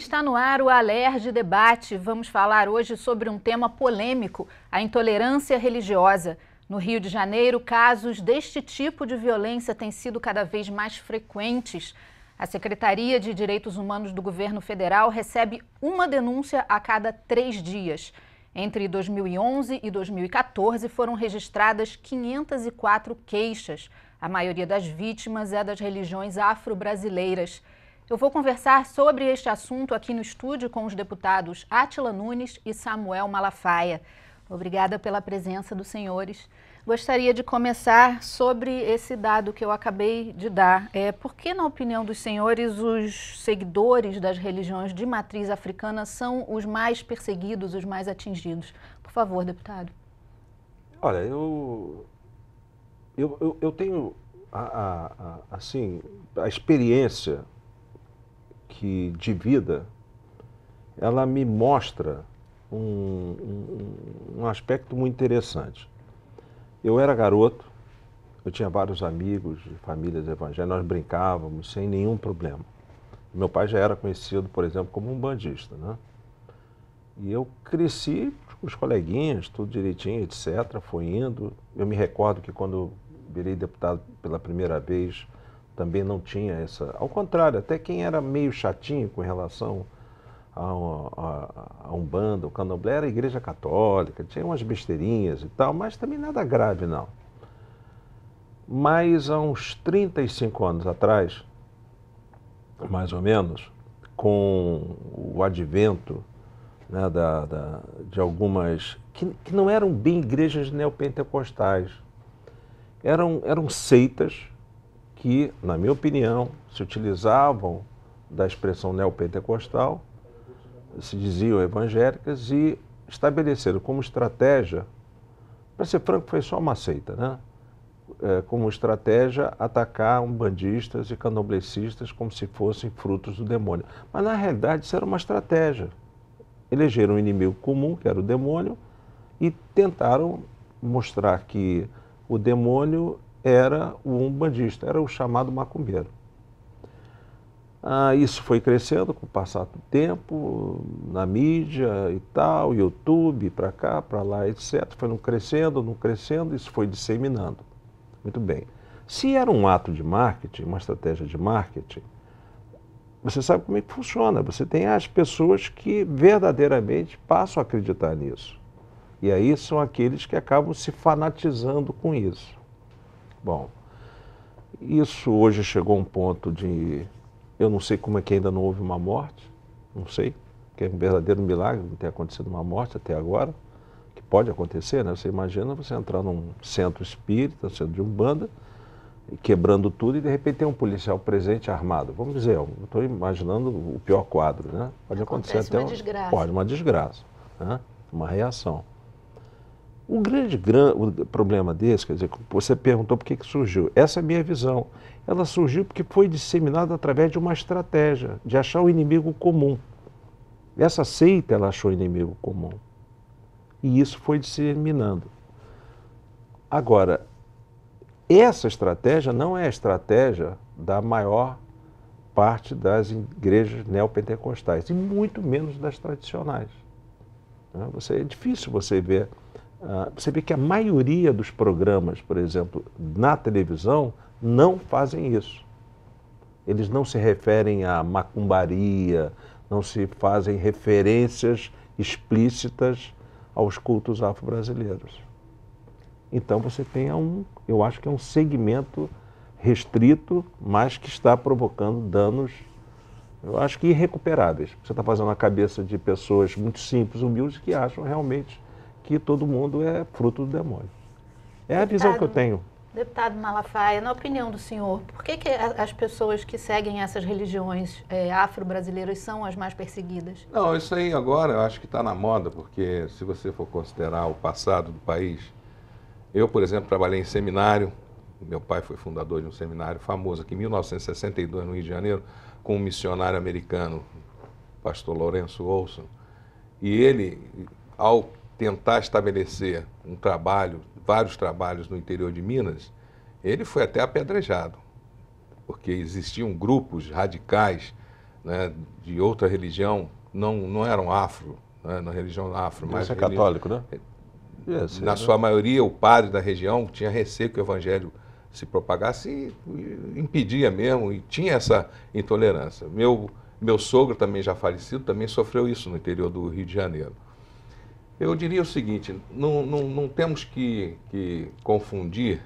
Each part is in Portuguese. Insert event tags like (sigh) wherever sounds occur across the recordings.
Está no ar o Alerj Debate. Vamos falar hoje sobre um tema polêmico, a intolerância religiosa. No Rio de Janeiro, casos deste tipo de violência têm sido cada vez mais frequentes. A Secretaria de Direitos Humanos do governo federal recebe uma denúncia a cada três dias. Entre 2011 e 2014 foram registradas 504 queixas. A maioria das vítimas é das religiões afro-brasileiras. Eu vou conversar sobre este assunto aqui no estúdio com os deputados Atila Nunes e Samuel Malafaia. Obrigada pela presença dos senhores. Gostaria de começar sobre esse dado que eu acabei de dar. É, por que, na opinião dos senhores, os seguidores das religiões de matriz africana são os mais perseguidos, os mais atingidos? Por favor, deputado. Olha, eu, eu, eu, eu tenho a, a, a, assim, a experiência que de vida, ela me mostra um, um, um aspecto muito interessante. Eu era garoto, eu tinha vários amigos de famílias evangélicas, nós brincávamos sem nenhum problema. Meu pai já era conhecido, por exemplo, como um bandista, né? E eu cresci com os coleguinhas, tudo direitinho, etc. Foi indo. Eu me recordo que quando virei deputado pela primeira vez, também não tinha essa. Ao contrário, até quem era meio chatinho com relação a, a, a Umbanda, o Candomblé, era a Igreja Católica, tinha umas besteirinhas e tal, mas também nada grave não. Mas há uns 35 anos atrás, mais ou menos, com o advento né, da, da, de algumas. Que, que não eram bem igrejas neopentecostais. Eram, eram seitas que, na minha opinião, se utilizavam da expressão neopentecostal, se diziam evangélicas e estabeleceram como estratégia, para ser franco, foi só uma seita, né? É, como estratégia atacar umbandistas e candomblecistas como se fossem frutos do demônio. Mas na realidade isso era uma estratégia. Elegeram um inimigo comum, que era o demônio, e tentaram mostrar que o demônio era o umbandista, era o chamado macumbeiro. Ah, isso foi crescendo com o passar do tempo, na mídia e tal, YouTube, para cá, para lá, etc. Foi não crescendo, não crescendo, isso foi disseminando. Muito bem. Se era um ato de marketing, uma estratégia de marketing, você sabe como é que funciona. Você tem as pessoas que verdadeiramente passam a acreditar nisso. E aí são aqueles que acabam se fanatizando com isso. Bom, isso hoje chegou a um ponto de. Eu não sei como é que ainda não houve uma morte, não sei, que é um verdadeiro milagre não ter acontecido uma morte até agora, que pode acontecer, né? Você imagina você entrar num centro espírita, centro de umbanda, quebrando tudo e de repente tem um policial presente armado. Vamos dizer, estou imaginando o pior quadro, né? Pode Acontece acontecer até uma desgraça. Pode uma desgraça, né? uma reação. O grande, grande problema desse, quer dizer, você perguntou por que, que surgiu. Essa é a minha visão. Ela surgiu porque foi disseminada através de uma estratégia, de achar o inimigo comum. Essa seita ela achou inimigo comum. E isso foi disseminando. Agora, essa estratégia não é a estratégia da maior parte das igrejas neopentecostais, e muito menos das tradicionais. Né? Você, é difícil você ver ah, você vê que a maioria dos programas, por exemplo, na televisão, não fazem isso. Eles não se referem à macumbaria, não se fazem referências explícitas aos cultos afro-brasileiros. Então você tem um, eu acho que é um segmento restrito, mas que está provocando danos, eu acho que irrecuperáveis. Você está fazendo a cabeça de pessoas muito simples, humildes, que acham realmente que todo mundo é fruto do demônio. É a visão que eu tenho. Deputado Malafaia, na opinião do senhor, por que, que as pessoas que seguem essas religiões é, afro-brasileiras são as mais perseguidas? Não, isso aí agora eu acho que está na moda, porque se você for considerar o passado do país, eu, por exemplo, trabalhei em seminário, meu pai foi fundador de um seminário famoso aqui em 1962, no Rio de Janeiro, com um missionário americano, pastor Lourenço Olson, e ele, ao tentar estabelecer um trabalho, vários trabalhos no interior de Minas, ele foi até apedrejado, porque existiam grupos radicais né, de outra religião, não, não eram afro, né, na religião afro, mas. Isso é católico, né? É, na sua maioria, o padre da região tinha receio que o evangelho se propagasse e, e impedia mesmo, e tinha essa intolerância. Meu, meu sogro, também já falecido, também sofreu isso no interior do Rio de Janeiro. Eu diria o seguinte: não, não, não temos que, que confundir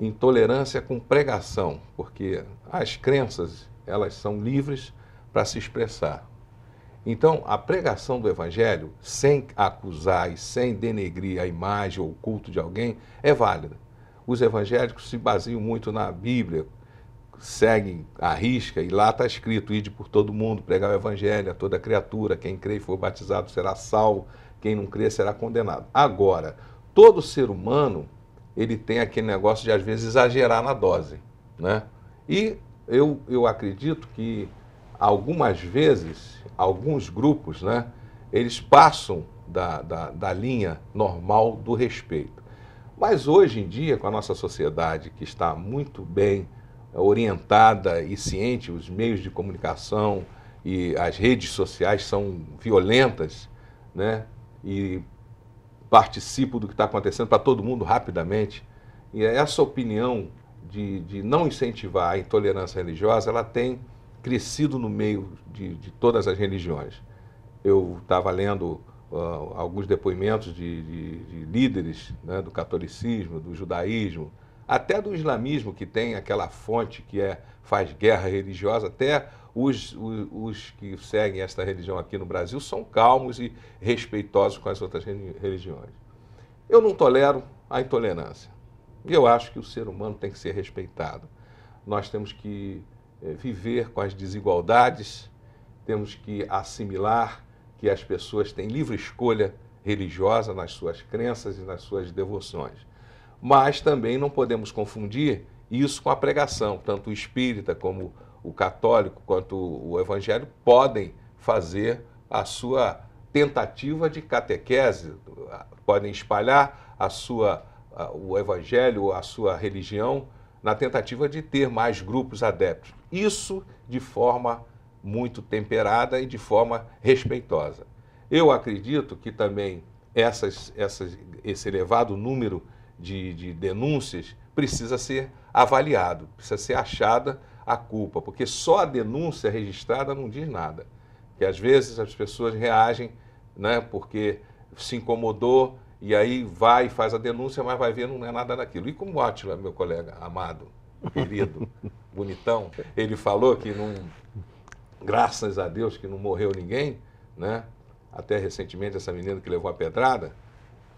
intolerância com pregação, porque as crenças elas são livres para se expressar. Então, a pregação do Evangelho, sem acusar e sem denegrir a imagem ou o culto de alguém, é válida. Os evangélicos se baseiam muito na Bíblia, seguem a risca, e lá está escrito: ide por todo mundo, pregar o Evangelho a toda criatura, quem crê e for batizado será salvo. Quem não crê será condenado. Agora, todo ser humano, ele tem aquele negócio de, às vezes, exagerar na dose, né? E eu, eu acredito que, algumas vezes, alguns grupos, né? Eles passam da, da, da linha normal do respeito. Mas hoje em dia, com a nossa sociedade que está muito bem orientada e ciente, os meios de comunicação e as redes sociais são violentas, né? e participo do que está acontecendo para todo mundo rapidamente. E é essa opinião de, de não incentivar a intolerância religiosa, ela tem crescido no meio de, de todas as religiões. Eu estava lendo uh, alguns depoimentos de, de, de líderes né, do catolicismo, do judaísmo, até do islamismo, que tem aquela fonte que é, faz guerra religiosa, até os, os, os, que seguem esta religião aqui no Brasil são calmos e respeitosos com as outras religiões. Eu não tolero a intolerância. E eu acho que o ser humano tem que ser respeitado. Nós temos que eh, viver com as desigualdades, temos que assimilar que as pessoas têm livre escolha religiosa nas suas crenças e nas suas devoções. Mas também não podemos confundir isso com a pregação, tanto espírita como o católico quanto o evangélico podem fazer a sua tentativa de catequese, podem espalhar a sua, o evangelho, a sua religião, na tentativa de ter mais grupos adeptos. Isso de forma muito temperada e de forma respeitosa. Eu acredito que também essas, essas, esse elevado número de, de denúncias precisa ser avaliado, precisa ser achada a culpa, porque só a denúncia registrada não diz nada. Que às vezes as pessoas reagem, né, porque se incomodou e aí vai e faz a denúncia, mas vai ver não é nada daquilo. E como o Átila, meu colega amado, querido, (laughs) bonitão, ele falou que não, graças a Deus que não morreu ninguém, né? Até recentemente essa menina que levou a pedrada,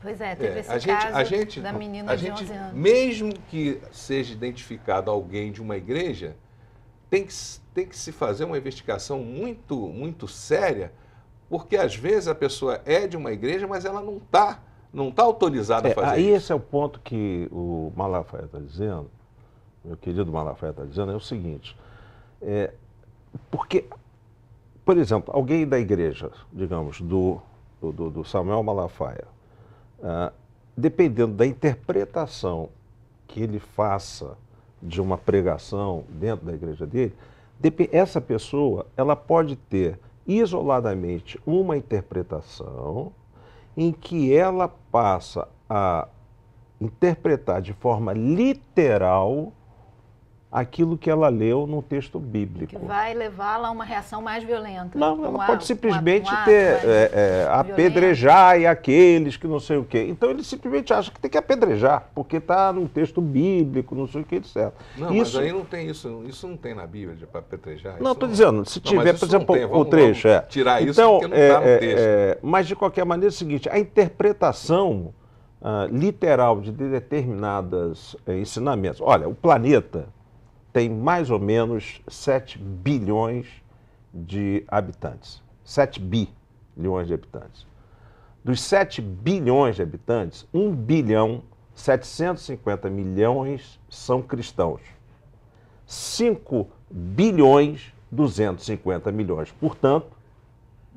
Pois é, teve é, esse a gente, caso a gente, da menina de gente, 11 anos. Mesmo que seja identificado alguém de uma igreja, tem que, tem que se fazer uma investigação muito, muito séria, porque às vezes a pessoa é de uma igreja, mas ela não está não tá autorizada é, a fazer aí isso. Esse é o ponto que o Malafaia está dizendo, meu querido Malafaia está dizendo, é o seguinte, é, porque, por exemplo, alguém da igreja, digamos, do, do, do Samuel Malafaia, ah, dependendo da interpretação que ele faça de uma pregação dentro da igreja dele, essa pessoa ela pode ter isoladamente uma interpretação em que ela passa a interpretar de forma literal aquilo que ela leu no texto bíblico. Que vai levá-la a uma reação mais violenta. Não, ela pode simplesmente ter é, é, apedrejar e aqueles que não sei o quê. Então ele simplesmente acha que tem que apedrejar, porque está no texto bíblico, não sei o que, etc. Não, isso, mas aí não tem isso, isso não tem na Bíblia para apedrejar. Não, estou dizendo, se não, tiver, por exemplo, vamos, o trecho. É. Tirar isso então, porque não está no é, é, texto. É, mas de qualquer maneira é o seguinte, a interpretação uh, literal de determinados uh, eh, ensinamentos. Olha, o planeta tem mais ou menos 7 bilhões de habitantes. 7 bilhões de habitantes. Dos 7 bilhões de habitantes, 1 bilhão 750 milhões são cristãos. 5 bilhões 250 milhões, portanto,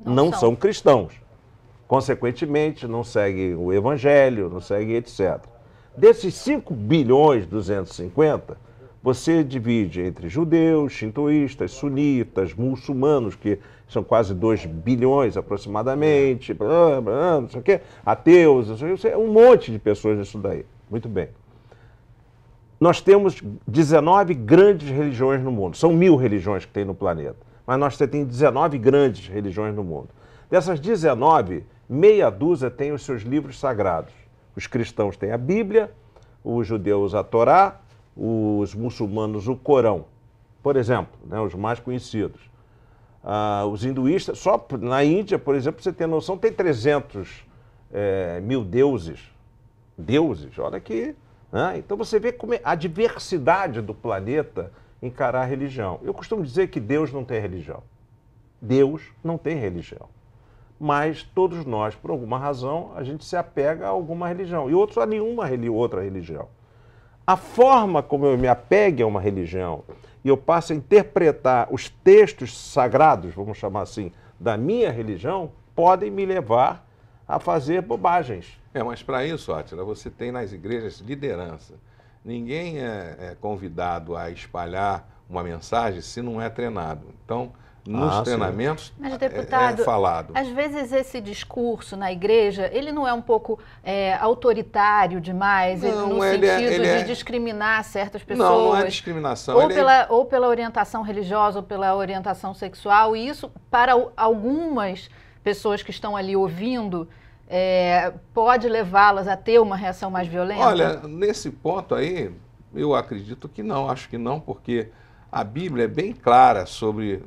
não, não são. são cristãos. Consequentemente, não seguem o evangelho, não seguem etc. Desses 5 bilhões 250, você divide entre judeus, shintoístas, sunitas, muçulmanos, que são quase 2 bilhões aproximadamente, é. blá, blá, não sei o quê, ateus, não sei o quê, é um monte de pessoas nisso daí. Muito bem. Nós temos 19 grandes religiões no mundo. São mil religiões que tem no planeta. Mas nós temos 19 grandes religiões no mundo. Dessas 19, meia dúzia tem os seus livros sagrados. Os cristãos têm a Bíblia, os judeus a Torá, os muçulmanos o Corão, por exemplo, né, os mais conhecidos. Ah, os hinduístas, só na Índia, por exemplo, você tem noção, tem 300 é, mil deuses. Deuses, olha aqui. Né? Então você vê como é a diversidade do planeta encarar a religião. Eu costumo dizer que Deus não tem religião. Deus não tem religião. Mas todos nós, por alguma razão, a gente se apega a alguma religião e outros a nenhuma outra religião a forma como eu me apegue a uma religião e eu passo a interpretar os textos sagrados, vamos chamar assim, da minha religião, podem me levar a fazer bobagens. É, mas para isso, Átila, você tem nas igrejas liderança. Ninguém é, é convidado a espalhar uma mensagem se não é treinado. Então, nos ah, treinamentos Mas, é, deputado, é falado. Às vezes esse discurso na igreja, ele não é um pouco é, autoritário demais, não, no é, sentido é, de é... discriminar certas pessoas. Não, não é discriminação. Ou é- pela, ou pela orientação religiosa, ou pela orientação sexual. E isso, para algumas pessoas que estão ali ouvindo, pode levá-las a ter uma reação mais violenta? Olha, nesse ponto aí, eu acredito que não. Acho que não, porque a Bíblia é bem clara sobre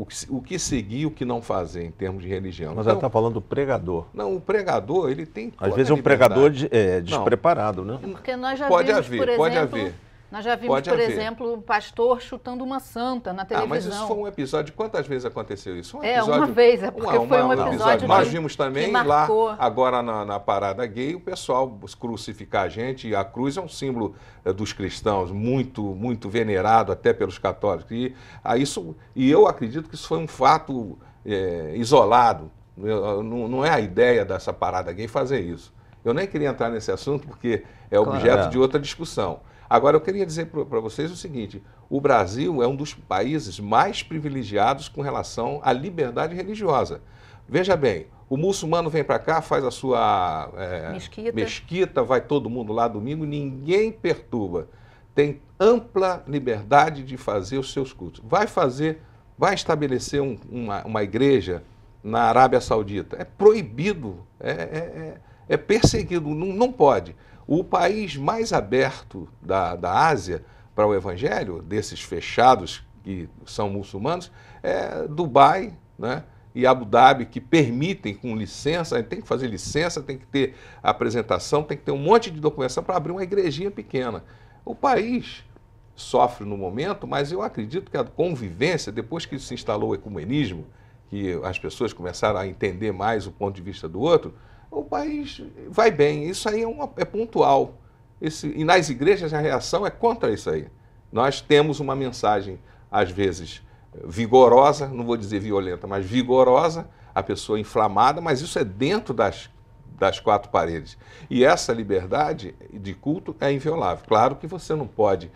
o que, o que seguir e o que não fazer em termos de religião. Mas então, ela está falando do pregador. Não, o pregador, ele tem. Às vezes é um liberdade. pregador de, é, despreparado, não. né? Porque nós já pode vimos, haver, por exemplo, pode haver. Nós já vimos, Pode por haver. exemplo, um pastor chutando uma santa na televisão. Ah, mas isso foi um episódio. Quantas vezes aconteceu isso? Um é, uma vez, é porque uma, uma, foi um episódio. Nós vimos também lá, agora na, na, parada gay, o pessoal crucificar a gente. E a cruz é um símbolo eh, dos cristãos, muito, muito venerado até pelos católicos. E, a ah, isso, e eu acredito que isso foi um fato é, isolado. Eu, não, não é a ideia dessa parada gay fazer isso. Eu nem queria entrar nesse assunto porque é objeto claro. É. de outra discussão. Agora, eu queria dizer para vocês o seguinte: o Brasil é um dos países mais privilegiados com relação à liberdade religiosa. Veja bem, o muçulmano vem para cá, faz a sua é, mesquita. mesquita, vai todo mundo lá domingo, ninguém perturba. Tem ampla liberdade de fazer os seus cultos. Vai fazer, vai estabelecer um, uma, uma igreja na Arábia Saudita. É proibido. É, é, é é perseguido, não, não pode. O país mais aberto da, da Ásia para o evangelho, desses fechados que são muçulmanos, é Dubai né, e Abu Dhabi, que permitem com licença, tem que fazer licença, tem que ter apresentação, tem que ter um monte de documentação para abrir uma igrejinha pequena. O país sofre no momento, mas eu acredito que a convivência, depois que se instalou o ecumenismo, que as pessoas começaram a entender mais o ponto de vista do outro, o país vai bem. Isso aí é, uma, é pontual. Esse, e nas igrejas a reação é contra isso aí. Nós temos uma mensagem, às vezes, vigorosa, não vou dizer violenta, mas vigorosa, a pessoa inflamada, mas isso é dentro das, das quatro paredes. E essa liberdade de culto é inviolável. Claro que você não pode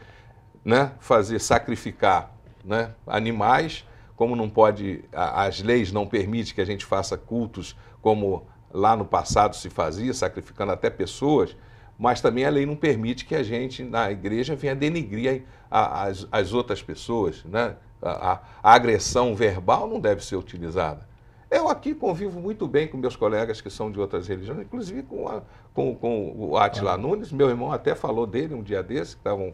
né, fazer sacrificar né, animais, como não pode, as leis não permitem que a gente faça cultos como lá no passado se fazia, sacrificando até pessoas, mas também a lei não permite que a gente, na igreja, venha denigrir a, a, as, as, outras pessoas. Né? A, a, agressão verbal não deve ser utilizada. Eu aqui convivo muito bem com meus colegas que são de outras religiões, inclusive com, com, com o Atila é. Nunes, meu irmão até falou dele um dia desse, que estavam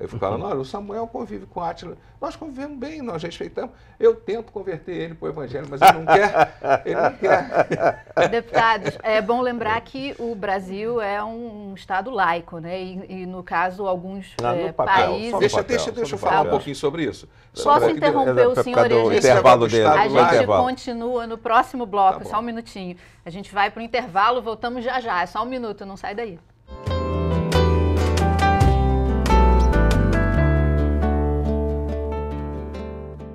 eu falando uhum. olha, o Samuel convive com Átila. Nós convivemos bem, nós respeitamos. Eu tento converter ele para o evangelho, mas ele não quer. Ele não quer. (laughs) Deputados, é bom lembrar que o Brasil é um, estado laico, né? E, e no caso, alguns não, ah, no é, papel, países. Deixa, papel, deixa, deixa eu falar papel. um pouquinho sobre isso. Posso sobre interromper o senhor? Do intervalo dele. A gente intervalo. continua no próximo bloco, tá só um minutinho. A gente vai para o intervalo, voltamos já já. É só um minuto, não sai daí.